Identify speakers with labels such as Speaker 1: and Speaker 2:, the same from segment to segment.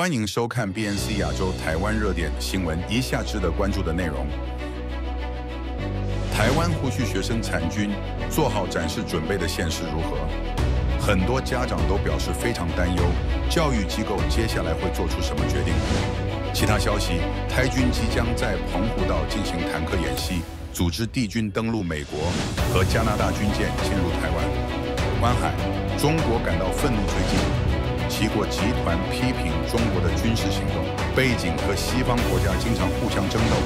Speaker 1: 欢迎收看 BNC 亚洲台湾热点新闻，一下值得关注的内容：台湾护区学生参军，做好展示准备的现实如何？很多家长都表示非常担忧，教育机构接下来会做出什么决定？其他消息：台军即将在澎湖岛进行坦克演习，组织地军登陆美国和加拿大军舰进入台湾湾海，中国感到愤怒最。提过集团批评中国的军事行动背景和西方国家经常互相争斗。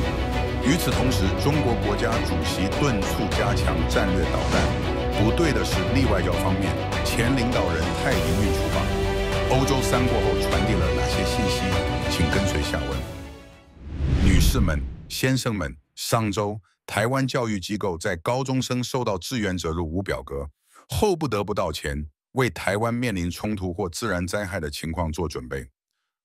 Speaker 1: 与此同时，中国国家主席敦促加强战略导弹。不对的是，例外交方面，前领导人太灵运出发。欧洲三过后传递了哪些信息？请跟随下文。女士们、先生们，上周台湾教育机构在高中生收到志愿者入伍表格后，不得不到歉，为台湾面临冲突或自然灾害的情况做准备，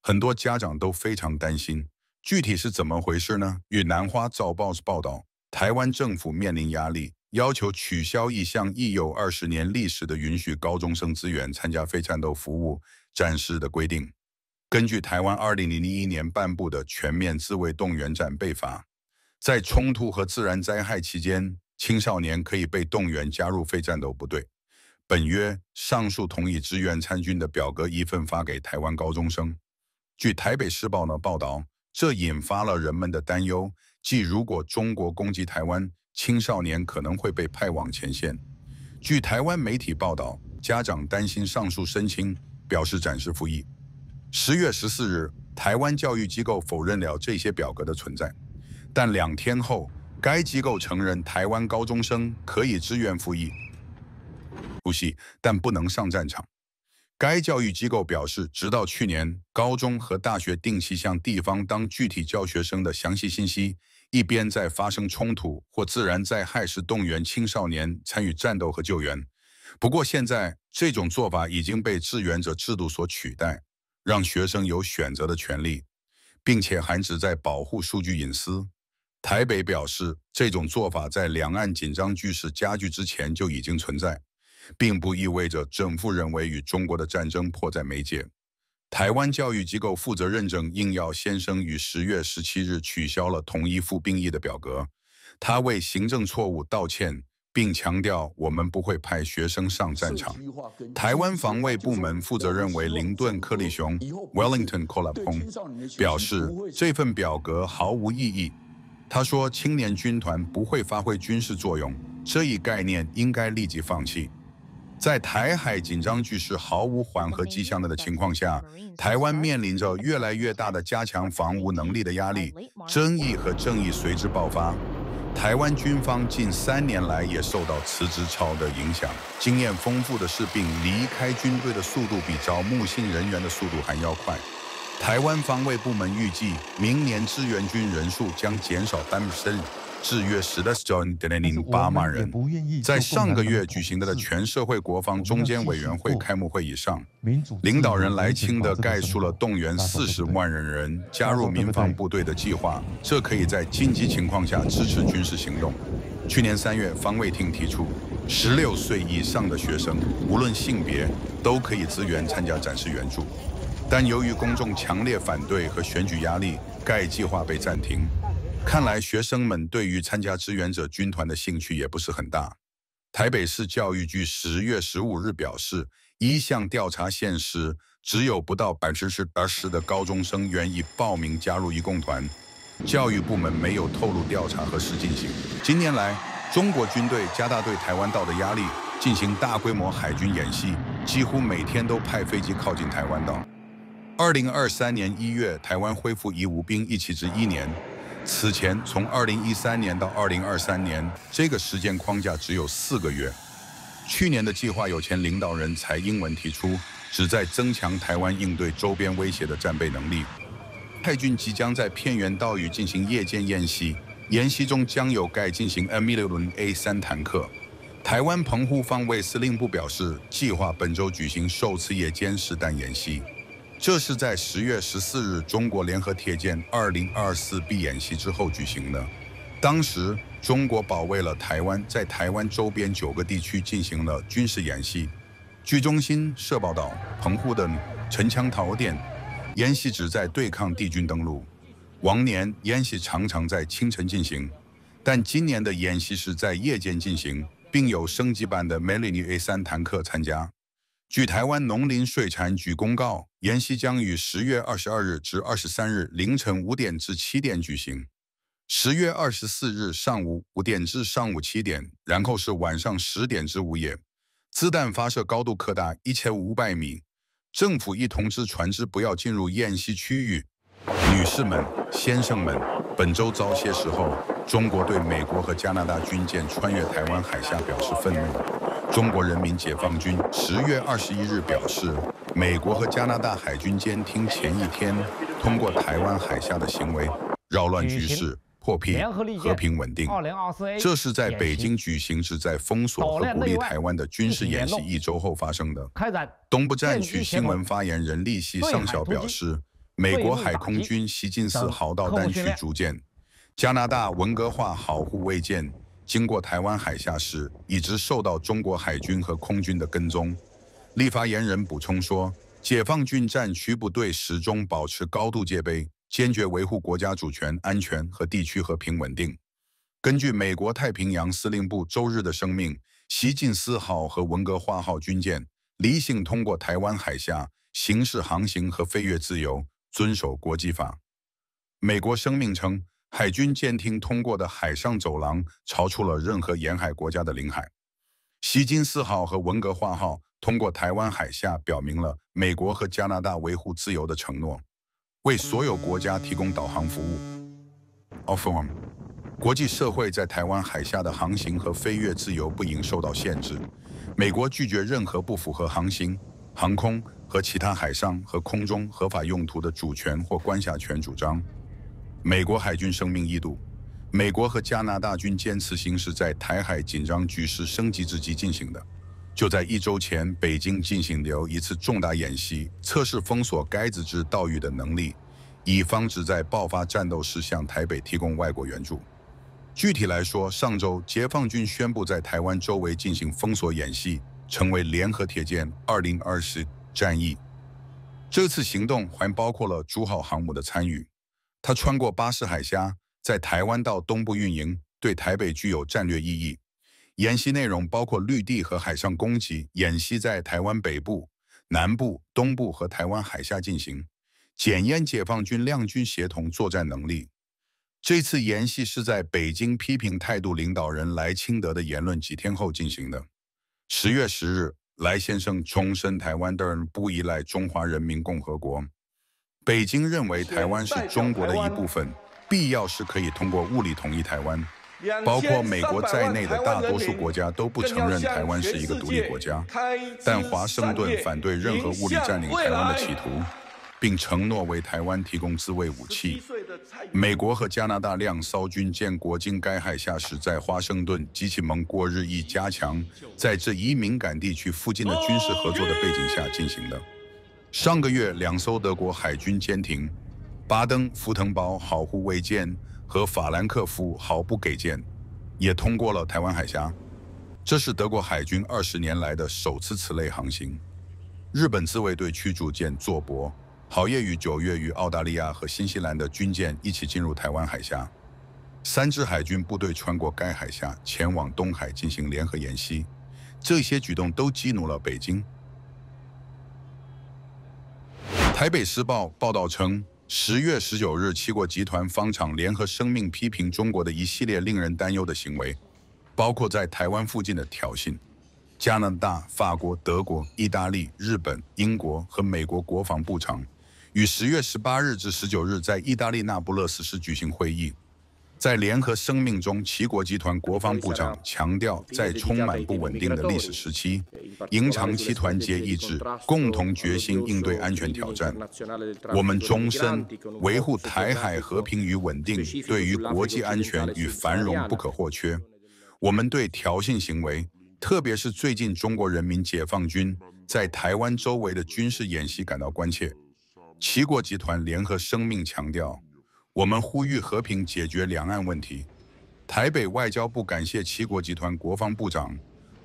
Speaker 1: 很多家长都非常担心。具体是怎么回事呢？《与南花早报》报道，台湾政府面临压力，要求取消一项已有二十年历史的允许高中生资源参加非战斗服务战士的规定。根据台湾2001年颁布的《全面自卫动员战备法》，在冲突和自然灾害期间，青少年可以被动员加入非战斗部队。本月，上述同意支援参军的表格一份发给台湾高中生。据台北时报呢报道，这引发了人们的担忧，即如果中国攻击台湾，青少年可能会被派往前线。据台湾媒体报道，家长担心上述申请，表示暂时复议。十月十四日，台湾教育机构否认了这些表格的存在，但两天后，该机构承认台湾高中生可以支援复议。呼吸，但不能上战场。该教育机构表示，直到去年，高中和大学定期向地方当具体教学生的详细信息。一边在发生冲突或自然灾害时动员青少年参与战斗和救援，不过现在这种做法已经被志愿者制度所取代，让学生有选择的权利，并且还旨在保护数据隐私。台北表示，这种做法在两岸紧张局势加剧之前就已经存在。并不意味着政府认为与中国的战争迫在眉睫。台湾教育机构负责认证应耀先生于十月十七日取消了同一副兵役的表格，他为行政错误道歉，并强调我们不会派学生上战场。台湾防卫部门负责认为林顿·克里雄 （Wellington c o l a p o n 表示这份表格毫无意义。他说青年军团不会发挥军事作用，这一概念应该立即放弃。在台海紧张局势毫无缓和迹象的的情况下，台湾面临着越来越大的加强防务能力的压力，争议和正义随之爆发。台湾军方近三年来也受到辞职潮的影响，经验丰富的士兵离开军队的速度比招募新人员的速度还要快。台湾防卫部门预计，明年志愿军人数将减少三成。智越史的 n n 德林巴马人，在上个月举行的全社会国防中间委员会开幕会上，领导人莱钦的概述了动员四十万人人加入民防部队的计划，这可以在紧急情况下支持军事行动。去年三月，防卫厅提出，十六岁以上的学生无论性别都可以自愿参加展示援助，但由于公众强烈反对和选举压力，该计划被暂停。看来学生们对于参加志愿者军团的兴趣也不是很大。台北市教育局十月十五日表示，一项调查显示，只有不到百分之十的高中生愿意报名加入义工团。教育部门没有透露调查何时进行。近年来，中国军队加大对台湾岛的压力，进行大规模海军演习，几乎每天都派飞机靠近台湾岛。二零二三年一月，台湾恢复义务兵役至一年。此前，从2013年到2023年，这个时间框架只有四个月。去年的计划有前领导人才英文提出，旨在增强台湾应对周边威胁的战备能力。泰军即将在偏远岛屿进行夜间演习，演习中将有该进行 M6 轮 A3 坦克。台湾澎湖防卫司令部表示，计划本周举行首次夜间实弹演习。这是在十月十四日中国联合铁建二零二四 B 演习之后举行的。当时，中国保卫了台湾，在台湾周边九个地区进行了军事演习，据中新社报道，澎湖的陈枪桃店，演习旨在对抗帝军登陆。往年演习常常在清晨进行，但今年的演习是在夜间进行，并有升级版的 m e l i n i A 三坦克参加。据台湾农林水产局公告，延习将于十月二十二日至二十三日凌晨五点至七点举行，十月二十四日上午五点至上午七点，然后是晚上十点至午夜。子弹发射高度可达一千五百米。政府已通知船只不要进入宴席区域。女士们、先生们，本周早些时候，中国对美国和加拿大军舰穿越台湾海峡表示愤怒。中国人民解放军十月二十一日表示，美国和加拿大海军监听前一天通过台湾海峡的行为，扰乱局势，破平和平稳定。这是在北京举行旨在封锁和鼓励台湾的军事演习一周后发生的。东部战区新闻发言人利希上校表示，美国海空军西进四号导弹驱逐舰，加拿大文革化好护卫舰。经过台湾海峡时，一直受到中国海军和空军的跟踪。立发言人补充说，解放军战区部队始终保持高度戒备，坚决维护国家主权、安全和地区和平稳定。根据美国太平洋司令部周日的声明，“习近思号”和“文革花号”军舰离性通过台湾海峡，行式航行和飞越自由，遵守国际法。美国声明称。海军舰艇通过的海上走廊超出了任何沿海国家的领海。希金斯号和文革画号通过台湾海峡，表明了美国和加拿大维护自由的承诺，为所有国家提供导航服务。奥弗朗，国际社会在台湾海峡的航行和飞越自由不应受到限制。美国拒绝任何不符合航行、航空和其他海上和空中合法用途的主权或管辖权主张。美国海军声明一度，美国和加拿大军坚持行事在台海紧张局势升级之际进行的。就在一周前，北京进行了一次重大演习，测试封锁该子制岛屿的能力，以防止在爆发战斗时向台北提供外国援助。具体来说，上周解放军宣布在台湾周围进行封锁演习，成为联合铁舰二零二十战役。这次行动还包括了朱号航母的参与。它穿过巴士海峡，在台湾岛东部运营，对台北具有战略意义。演习内容包括绿地和海上攻击，演习在台湾北部、南部、东部和台湾海峡进行，检验解放军两军协同作战能力。这次演习是在北京批评态度领导人莱清德的言论几天后进行的。十月十日，莱先生重申台湾的人不依赖中华人民共和国。北京认为台湾是中国的一部分，必要时可以通过物理统一台湾。包括美国在内的大多数国家都不承认台湾是一个独立国家，但华盛顿反对任何物理占领台湾的企图，并承诺为台湾提供自卫武器。美国和加拿大量骚军舰国经该海峡时，在华盛顿及其盟国日益加强、在这移敏感地区附近的军事合作的背景下进行的。上个月，两艘德国海军舰艇“巴登”、“符腾堡”好护卫舰和“法兰克福”毫不给舰也通过了台湾海峡，这是德国海军二十年来的首次此类航行。日本自卫队驱逐舰“佐伯”好业于九月与澳大利亚和新西兰的军舰一起进入台湾海峡。三支海军部队穿过该海峡前往东海进行联合演习，这些举动都激怒了北京。台北时报报道称，十月十九日，七国集团方场联合声明批评中国的一系列令人担忧的行为，包括在台湾附近的挑衅。加拿大、法国、德国、意大利、日本、英国和美国国防部长于十月十八日至十九日在意大利那不勒斯市举行会议。在联合生命中，齐国集团国防部长强调，在充满不稳定的历史时期，应长期团结一致，共同决心应对安全挑战。我们终身维护台海和平与稳定，对于国际安全与繁荣不可或缺。我们对挑衅行为，特别是最近中国人民解放军在台湾周围的军事演习感到关切。齐国集团联合生命强调。我们呼吁和平解决两岸问题。台北外交部感谢七国集团国防部长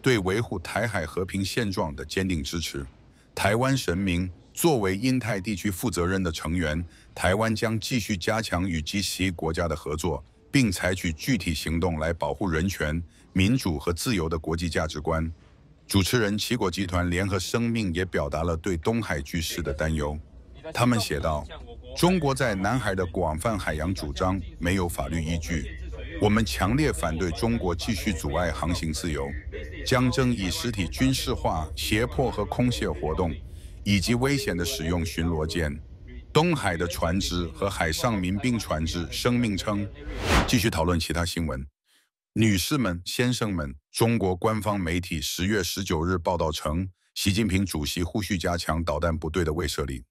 Speaker 1: 对维护台海和平现状的坚定支持。台湾神明作为印太地区负责任的成员，台湾将继续加强与七席国家的合作，并采取具体行动来保护人权、民主和自由的国际价值观。主持人七国集团联合声明也表达了对东海局势的担忧。他们写道。中国在南海的广泛海洋主张没有法律依据，我们强烈反对中国继续阻碍航行自由、将争以实体军事化、胁迫和空血活动，以及危险的使用巡逻舰。东海的船只和海上民兵船只生命称，继续讨论其他新闻。女士们、先生们，中国官方媒体十月十九日报道称，习近平主席呼吁加强导弹部队的威慑力。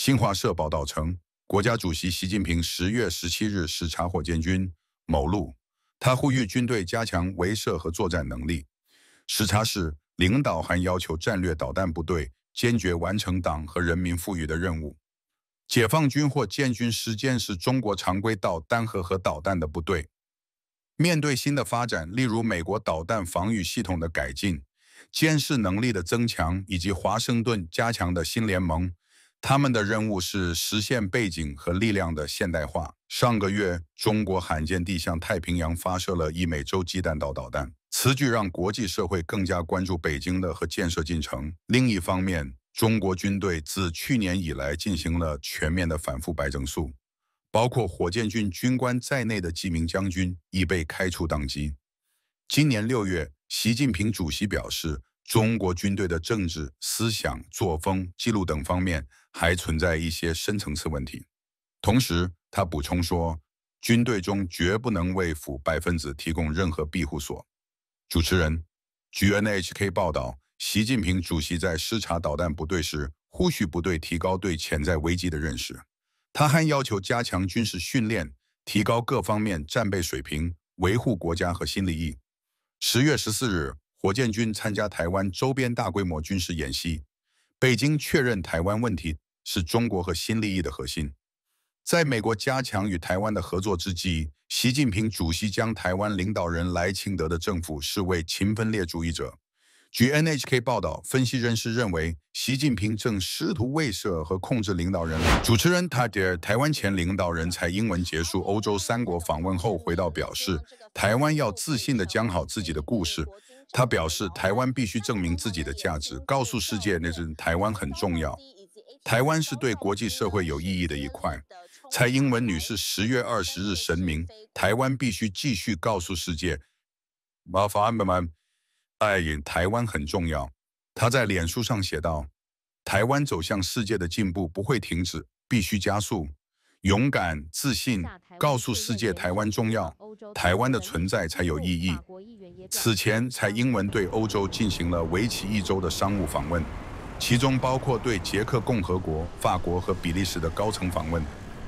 Speaker 1: 新华社报道称，国家主席习近平十月十七日视察火箭军某路，他呼吁军队加强威慑和作战能力。视察时，领导还要求战略导弹部队坚决完成党和人民赋予的任务。解放军或建军实践是中国常规导弹和核导弹的部队。面对新的发展，例如美国导弹防御系统的改进、监视能力的增强以及华盛顿加强的新联盟。他们的任务是实现背景和力量的现代化。上个月，中国罕见地向太平洋发射了一枚洲际弹道导弹，此举让国际社会更加关注北京的和建设进程。另一方面，中国军队自去年以来进行了全面的反复白整肃，包括火箭军军官在内的几名将军已被开除党籍。今年六月，习近平主席表示。中国军队的政治思想作风纪律等方面还存在一些深层次问题。同时，他补充说，军队中绝不能为腐败分子提供任何庇护所。主持人，据 NHK 报道，习近平主席在视察导弹部队时，呼吁部队提高对潜在危机的认识。他还要求加强军事训练，提高各方面战备水平，维护国家和新利益。十月十四日。火箭军参加台湾周边大规模军事演习，北京确认台湾问题是中国和新利益的核心。在美国加强与台湾的合作之际，习近平主席将台湾领导人赖清德的政府视为亲分裂主义者。据 NHK 报道，分析人士认为，习近平正试图威慑和控制领导人。主持人塔迪尔，台湾前领导人才英文结束欧洲三国访问后回到表示，台湾要自信地讲好自己的故事。他表示，台湾必须证明自己的价值，告诉世界那是台湾很重要。台湾是对国际社会有意义的一块。蔡英文女士十月二十日声明，台湾必须继续告诉世界，麻烦安排们，带领台湾很重要。她在脸书上写道，台湾走向世界的进步不会停止，必须加速。勇敢自信，告诉世界台湾重要，台湾的存在才有意义。此前，蔡英文对欧洲进行了为期一周的商务访问，其中包括对捷克共和国、法国和比利时的高层访问。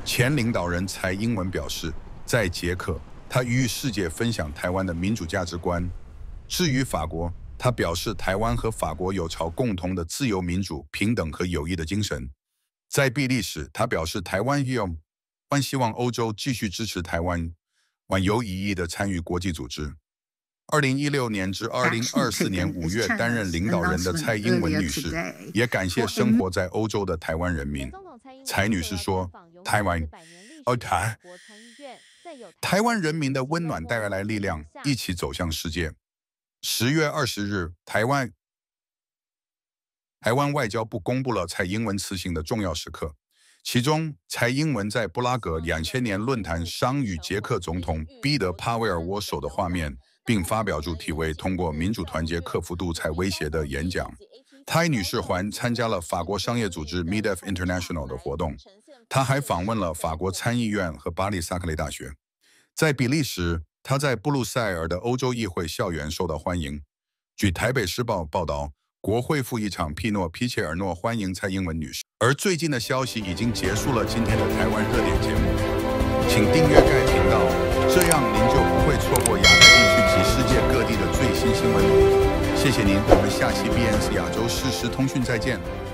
Speaker 1: 前领导人蔡英文表示，在捷克，他与世界分享台湾的民主价值观。至于法国，他表示，台湾和法国有朝共同的自由、民主、平等和友谊的精神。在比利时，他表示：“台湾欢希望欧洲继续支持台湾，万有一义的参与国际组织。”二零一六年至二零二四年五月担任领导人的蔡英文女士也感谢生活在欧洲的台湾人民。蔡女士说：“台湾，哦，台，台湾人民的温暖带来力量，一起走向世界。”十月二十日，台湾。台湾外交部公布了蔡英文辞行的重要时刻，其中蔡英文在布拉格2000年论坛商与捷克总统彼得·帕维尔握手的画面，并发表主题为“通过民主团结克服独裁威胁”的演讲。蔡女士还参加了法国商业组织 Medef International 的活动，她还访问了法国参议院和巴黎萨克雷大学。在比利时，她在布鲁塞尔的欧洲议会校园受到欢迎。据《台北时报》报道。国会副议长皮诺皮切尔诺欢迎蔡英文女士。而最近的消息已经结束了今天的台湾热点节目，请订阅该频道，这样您就不会错过亚太地区及世界各地的最新新闻。谢谢您，我们下期 BNS 亚洲实时通讯再见。